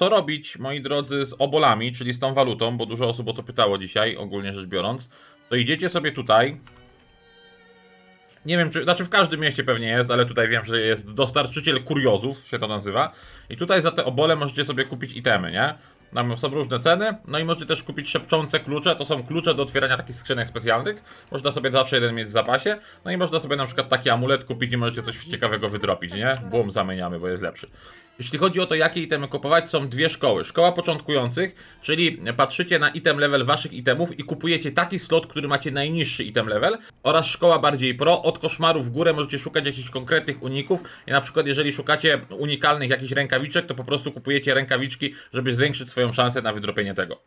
Co robić, moi drodzy, z obolami, czyli z tą walutą, bo dużo osób o to pytało dzisiaj, ogólnie rzecz biorąc. To idziecie sobie tutaj. Nie wiem, czy, znaczy w każdym mieście pewnie jest, ale tutaj wiem, że jest dostarczyciel kuriozów, się to nazywa. I tutaj za te obole możecie sobie kupić itemy, nie? Tam są różne ceny, no i możecie też kupić szepczące klucze, to są klucze do otwierania takich skrzynek specjalnych. Można sobie zawsze jeden mieć w zapasie, no i można sobie na przykład taki amulet kupić i możecie coś ciekawego wydropić, nie? Błom zamieniamy, bo jest lepszy. Jeśli chodzi o to, jakie itemy kupować, są dwie szkoły. Szkoła początkujących, czyli patrzycie na item level waszych itemów i kupujecie taki slot, który macie najniższy item level. Oraz szkoła bardziej pro, od koszmaru w górę możecie szukać jakichś konkretnych uników. I na przykład jeżeli szukacie unikalnych jakichś rękawiczek, to po prostu kupujecie rękawiczki, żeby zwiększyć swoją szansę na wydropienie tego.